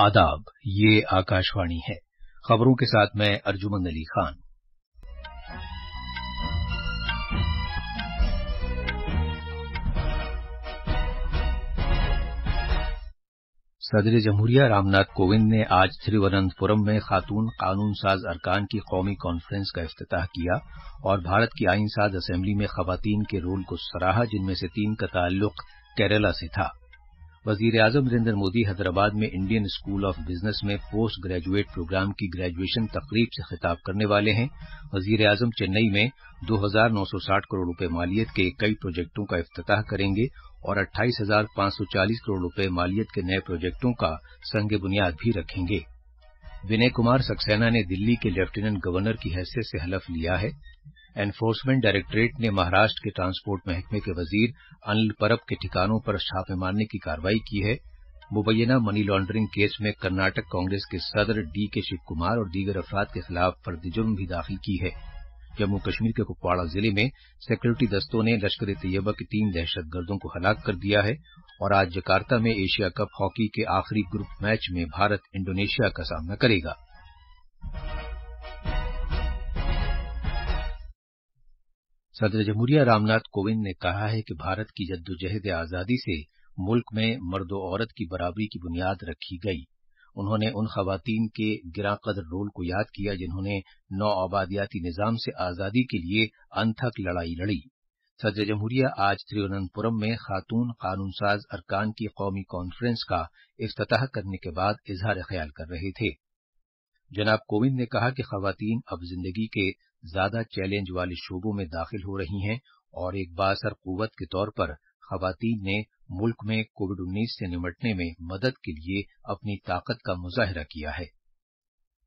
आदाब ये आकाशवाणी है खबरों के साथ मैं अर्जुमन अली खान सदर जमहूरिया रामनाथ कोविंद ने आज थिरुवनंतपुरम में खातून कानून साज अरकान की कौमी कॉन्फ्रेंस का अफ्ताह किया और भारत की आइन साज असेंबली में खवतान के रोल को सराहा जिनमें से तीन का ताल्लुक केरला से था वजीर अजम नरेन्द्र मोदी हैदराबाद में इंडियन स्कूल ऑफ बिजनेस में पोस्ट ग्रेजुएट प्रोग्राम की ग्रेजुएशन तकरीब से खिताब करने वाले हैं वजीर अजम चेन्नई में 2,960 करोड़ रुपए मालियत के कई प्रोजेक्टों का अफ्ताह करेंगे और 28,540 करोड़ रुपए मालियत के नए प्रोजेक्टों का संग बुनियाद भी रखेंगे विनय कुमार सक्सेना ने दिल्ली के लेफ्टिनेंट गवर्नर की हैसियत से हलफ लिया है एनफोर्समेंट डायरेक्टरेट ने महाराष्ट्र के ट्रांसपोर्ट महकमे के वजीर अनिल परब के ठिकानों पर छापे मारने की कार्रवाई की है मुबैना मनी लॉन्ड्रिंग केस में कर्नाटक कांग्रेस के सदर डी के शिव कुमार और दीगर अफराद के खिलाफ फर्जी जुर्म भी दाखिल की है जम्मू कश्मीर के कुपवाड़ा जिले में सिक्योरिटी दस्तों ने लश्कर ए तैयबा के तीन दहशतगर्दों को हलाक कर दिया है और आज जकार्ता में एशिया कप हॉकी के आखिरी ग्रुप मैच में भारत इंडोनेशिया का सामना करेगा सदर जमहूरिया रामनाथ कोविंद ने कहा है कि भारत की जद्दोजहद आजादी से मुल्क में मर्द औरत की बराबरी की बुनियाद रखी गई उन्होंने उन खातन के गिरा कदर रोल को याद किया जिन्होंने नौ आबादियाती निज़ाम से आज़ादी के लिए अनथक लड़ाई लड़ी सदर जमहूरिया आज तिरुवनंतपुरम में खातून कानून साज अरकान की कौमी कॉन्फ्रेंस का अफ्ताह करने के बाद इजहार ख्याल कर रहे थे जनाब कोविंद ने कहा कि खातन अब जिंदगी के ज्यादा चैलेंज वाले शोबों में दाखिल हो रही हैं और एक बासर कुवत के तौर पर खातन ने मुल्क में कोविड उन्नीस से निमटने में मदद के लिए अपनी ताकत का मुजाहरा किया है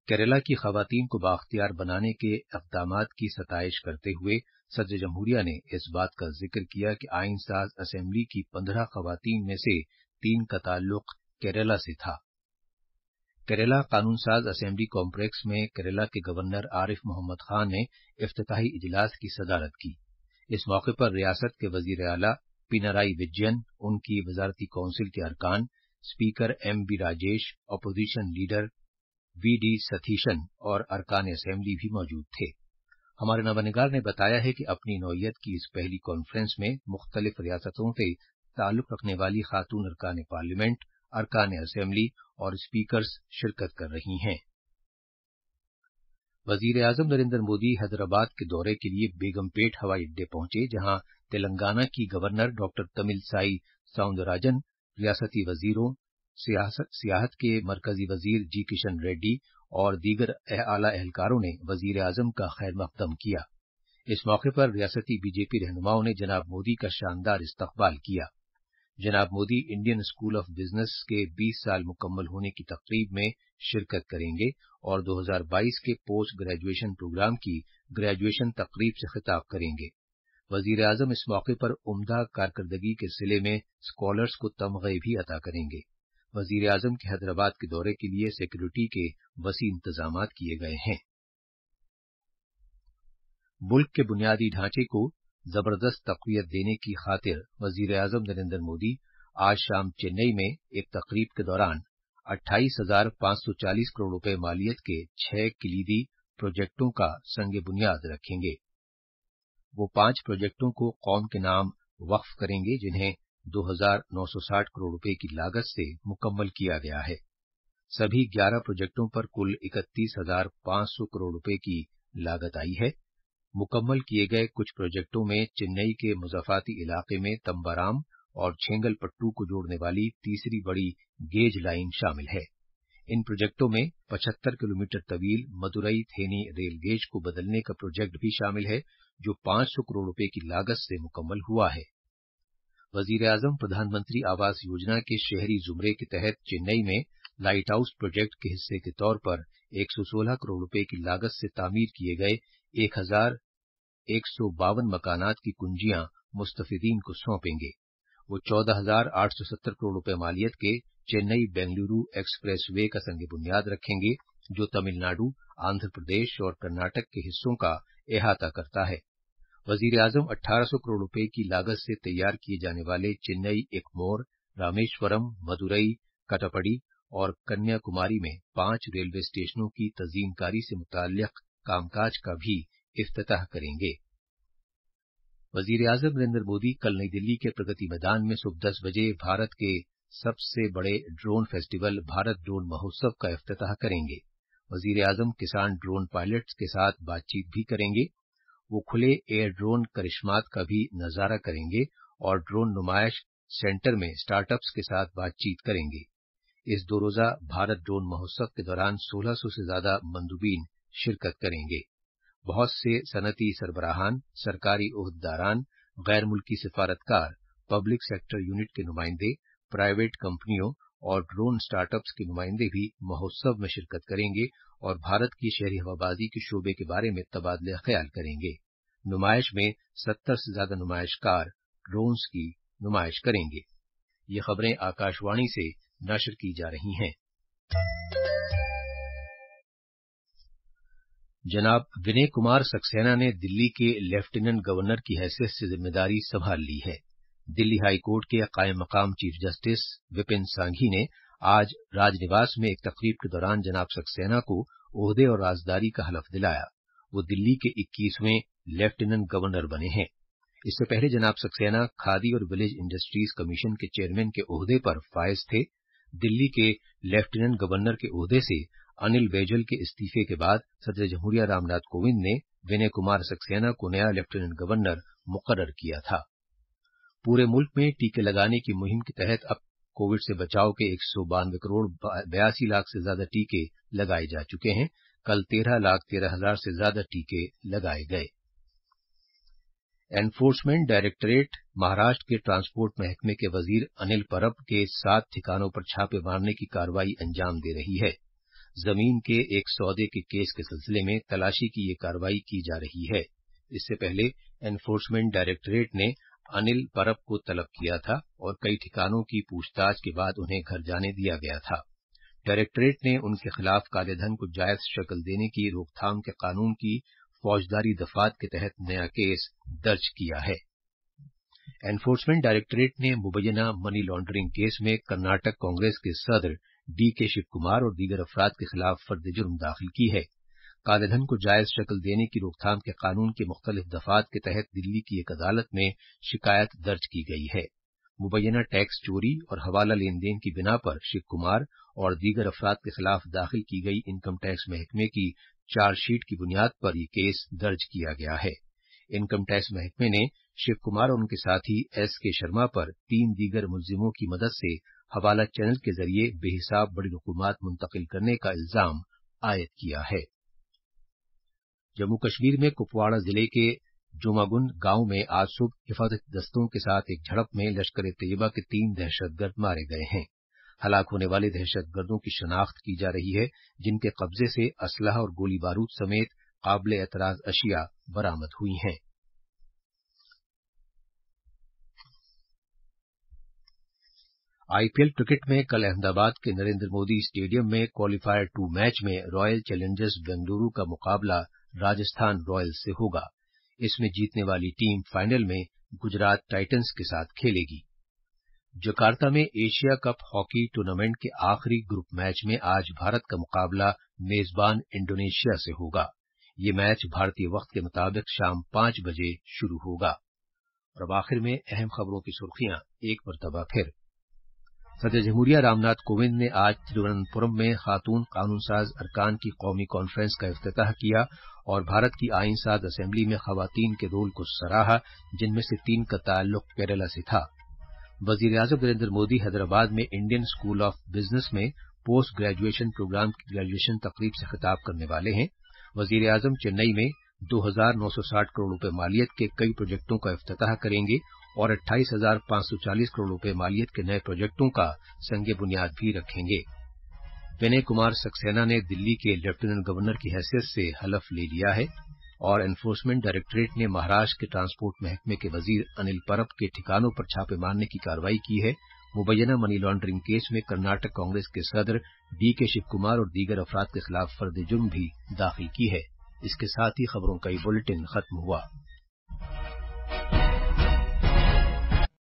केरला की खातन को बाख्तियार बनाने के इकदाम की सताइश करते हुए सदर जमहूरिया ने इस बात का जिक्र किया कि आइन साज असम्बली की पंद्रह खातन में से तीन का ताल्लुक केरला से था केरला कानून साज असेंबली कॉम्प्लेक्स में केरला के गवर्नर आरिफ मोहम्मद खान ने अफ्ताही इजलास की सदारत की इस मौके पर रियासत के वजीर अला पिनाराई विजयन उनकी वजारती कौंसिल के अरकान speaker M B Rajesh opposition leader V D Satheesan और अरकान असेंबली भी मौजूद थे हमारे नवनिगार ने बताया है कि अपनी नौयत की इस पहली कॉन्फ्रेंस में मुख्तलिफ रियासतों से ताल्लुक रखने वाली खातून अरकान पार्लियामेंट अरकान असम्बली और स्पीकर्स शिरकत कर रही हैं वजीर अजम नरेंद्र मोदी हैदराबाद के दौरे के लिए बेगमपेट हवाई अड्डे पहुंचे जहां तेलंगाना की governor doctor Tamilisai Soundararajan रियासती वजीरों सियाहत के मरकजी वजीर जी किशन रेड्डी और दीगर आला एहलकारों ने वजीर अजम का खैर मकदम किया इस मौके पर रियासती बीजेपी रहनुमाओं ने जनाब मोदी का शानदार इस्तकबाल किया जनाब Modi Indian School of Business के 20 साल मुकम्मल होने की तकरीब में शिरकत करेंगे और 2022 के पोस्ट ग्रेजुएशन प्रोग्राम की ग्रेजुएशन तकरीब से खिताब करेंगे वजीर अजम इस मौके पर उम्दा कारकर्दगी के सिले में स्कॉलर्स को तमगे भी अदा करेंगे वजीर अजम के हैदराबाद के दौरे के लिए सिक्योरिटी के वसी इंतजाम किए गए हैं मुल्क के बुनियादी ढांचे को जबरदस्त तकवीत देने की खातिर वजीर आजम नरेंद्र मोदी आज शाम चेन्नई में एक तकरीब के दौरान अट्ठाईस हजार पांच सौ चालीस करोड़ रुपए मालियत के छह किलीदी प्रोजेक्टों का संग बुनियाद रखेंगे वो पांच प्रोजेक्टों को कौम के नाम वक्फ करेंगे जिन्हें 2,960 करोड़ रुपए की लागत से मुकम्मल किया गया है सभी 11 प्रोजेक्टों पर कुल 31,500 करोड़ रुपए की लागत आई है मुकम्मल किए गए कुछ प्रोजेक्टों में चेन्नई के मुजाफाती इलाके में तंबाराम और छेंगलपट्टू को जोड़ने वाली तीसरी बड़ी गेज लाइन शामिल है इन प्रोजेक्टों में 75 किलोमीटर तवील मदुरई थेनी रेल गेज को बदलने का प्रोजेक्ट भी शामिल है जो 500 करोड़ रुपए की लागत से मुकम्मल हुआ है वजीर आजम प्रधानमंत्री आवास योजना के शहरी जुमरे के तहत चेन्नई में लाइट हाउस प्रोजेक्ट के हिस्से के तौर पर 116 करोड़ रुपए की लागत से तामीर किए गए 1000 एक सौ बावन मकानात की कुंजियां मुस्तफिदीन को सौंपेंगे वो चौदह हजार आठ सौ सत्तर करोड़ रूपये मालियत के चेन्नई बेंगलुरु एक्सप्रेस वे का संग बुनियाद रखेंगे जो तमिलनाडु आंध्र प्रदेश और कर्नाटक के हिस्सों का अहाता करता है वजीर आजम अट्ठारह सौ करोड़ रूपये की लागत से तैयार किए जाने वाले चेन्नई एकमोर रामेश्वरम मदुरई कटापड़ी और कन्याकुमारी में पांच रेलवे स्टेशनों की तजीमकारी से मुतल कामकाज का भी अफ्ताह करेंगे वजीर आजम नरेंद्र मोदी कल नई दिल्ली के प्रगति मैदान में सुबह दस बजे भारत के सबसे बड़े ड्रोन फेस्टिवल भारत ड्रोन महोत्सव का अफ्ताह करेंगे वजीर आजम किसान ड्रोन पायलट्स के साथ बातचीत भी करेंगे वो खुले एयर ड्रोन करिश्मात का भी नजारा करेंगे और ड्रोन नुमाइश सेंटर में स्टार्टअप्स के साथ बातचीत करेंगे इस दो रोजा भारत ड्रोन महोत्सव के दौरान 1600 से ज्यादा मंदुबीन शिरकत करेंगे बहुत से सनती सरबराहान सरकारी अहदेदारान गैर मुल्की सिफारतकार पब्लिक सेक्टर यूनिट के नुमाइंदे प्राइवेट कंपनियों और ड्रोन स्टार्टअप्स के नुमाइंदे भी महोत्सव में शिरकत करेंगे और भारत की शहरी हवाबाजी के शोबे के बारे में तबादले ख्याल करेंगे नुमाइश में सत्तर से ज्यादा नुमाइशकार ड्रोन्स की नुमाइश करेंगे ये खबरें आकाशवाणी से नशर की जा रही हैं जनाब विनय कुमार सक्सेना ने दिल्ली के लेफ्टिनेंट गवर्नर की हैसियत से जिम्मेदारी संभाल ली है दिल्ली हाई कोर्ट के कायम मकाम चीफ जस्टिस विपिन सांघी ने आज राजनिवास में एक तकरीब के दौरान जनाब सक्सेना को ओहदे और राजदारी का हलफ दिलाया वो दिल्ली के 21वें लेफ्टिनेंट गवर्नर बने हैं इससे पहले जनाब सक्सेना खादी और विलेज इंडस्ट्रीज कमीशन के चेयरमैन के ओहदे पर फायज थे दिल्ली के लेफ्टिनेंट गवर्नर के ओहदे से अनिल बैजल के इस्तीफे के बाद सदर जमहूरिया रामनाथ कोविंद ने विनय कुमार सक्सेना को नया लेफ्टिनेंट गवर्नर मुकर्र किया था पूरे मुल्क में टीके लगाने की मुहिम के तहत अब कोविड से बचाव के एक करोड़ बयासी लाख से ज्यादा टीके लगाए जा चुके हैं कल तेरह लाख तेरह हजार से ज्यादा टीके लगाए गए एनफोर्समेंट डायरेक्टरेट महाराष्ट्र के ट्रांसपोर्ट महकमे के वजीर अनिल परब के सात ठिकानों पर छापे मारने की कार्रवाई अंजाम दे रही है जमीन के एक सौदे के केस के सिलसिले में तलाशी की ये कार्रवाई की जा रही है इससे पहले एनफोर्समेंट डायरेक्टोरेट ने अनिल परब को तलब किया था और कई ठिकानों की पूछताछ के बाद उन्हें घर जाने दिया गया था डायरेक्टोरेट ने उनके खिलाफ कालेधन को जायज शक्ल देने की रोकथाम के कानून की फौजदारी दफात के तहत नया केस दर्ज किया है एनफोर्समेंट डायरेक्टोरेट ने मुबैना मनी लॉन्ड्रिंग केस में कर्नाटक कांग्रेस के सदर डी के शिव कुमार और दीगर अफराद के खिलाफ फर्द जुर्म दाखिल की है कालेधन को जायज शक्ल देने की रोकथाम के कानून के मुख्तलिफ दफात के तहत दिल्ली की एक अदालत में शिकायत दर्ज की गई है मुबैना टैक्स चोरी और हवाला लेन देन की बिना पर शिव कुमार और दीगर अफराद के खिलाफ दाखिल की गई इनकम टैक्स महकमे की चार्जशीट की बुनियाद पर यह केस दर्ज किया गया है इनकम टैक्स महकमे ने शिव कुमार और उनके साथी एस के शर्मा पर तीन दीगर मुलजिमों की मदद से हवाला चैनल के जरिए बेहिसाब बड़ी रकूमत मुंतकिल करने का इल्जाम आयद किया है जम्मू कश्मीर में कुपवाड़ा जिले के जुमागुन गांव में आज सुबह हिफाजत दस्तों के साथ एक झड़प में लश्कर तैयबा के तीन दहशतगर्द मारे गए हैं हलाक होने वाले दहशतगर्दों की शनाख्त की जा रही है जिनके कब्जे से असलाह और गोली बारूद समेत काबिल एतराज अशिया बरामद हुई हैं आईपीएल क्रिकेट में कल अहमदाबाद के नरेंद्र मोदी स्टेडियम में क्वालिफायर टू मैच में रॉयल चैलेंजर्स बेंगलुरू का मुकाबला राजस्थान रॉयल्स से होगा इसमें जीतने वाली टीम फाइनल में गुजरात टाइटंस के साथ खेलेगी जकार्ता में एशिया कप हॉकी टूर्नामेंट के आखिरी ग्रुप मैच में आज भारत का मुकाबला मेजबान इंडोनेशिया से होगा ये मैच भारतीय वक्त के मुताबिक शाम पांच बजे शुरू होगा और आखिर में अहम खबरों की सुर्खियां एक मरतबा फिर सदर जमहूरिया रामनाथ कोविंद ने आज तिरुवनंतपुरम में खातून कानून साज अरकान की कौमी कॉन्फ्रेंस का अफ्ताह किया और भारत की आइन साज असम्बली में खातन के रोल को सराहा जिनमें से तीन का ताल्लुक केरला से था वजीर अजम नरेंद्र मोदी हैदराबाद में इंडियन स्कूल ऑफ बिजनेस में पोस्ट ग्रेजुएशन प्रोग्राम की ग्रेजुएशन तकरीब से खिताब करने वाले हैं वजीर अजम चेन्नई में 2960 करोड़ रुपए मालियत के कई प्रोजेक्टों का अफ्ताह करेंगे और अट्ठाईस हजार पाँच सौ चालीस करोड़ रूपये मालियत के नए प्रोजेक्टों का संगे बुनियाद भी रखेंगे विनय कुमार सक्सेना ने दिल्ली के लेफ्टिनेंट गवर्नर की हैसियत से हलफ ले लिया है और एनफोर्समेंट डायरेक्टरेट ने महाराष्ट्र के ट्रांसपोर्ट महकमे के वजीर अनिल परब के ठिकानों पर छापे मारने की कार्रवाई की है मुबैना मनी लॉन्ड्रिंग केस में कर्नाटक कांग्रेस के सदर डी के शिव कुमार और दीगर अफराद के खिलाफ फर्द जुर्म भी दाखिल की है इसके साथ ही खबरों का ये बुलेटिन खत्म हुआ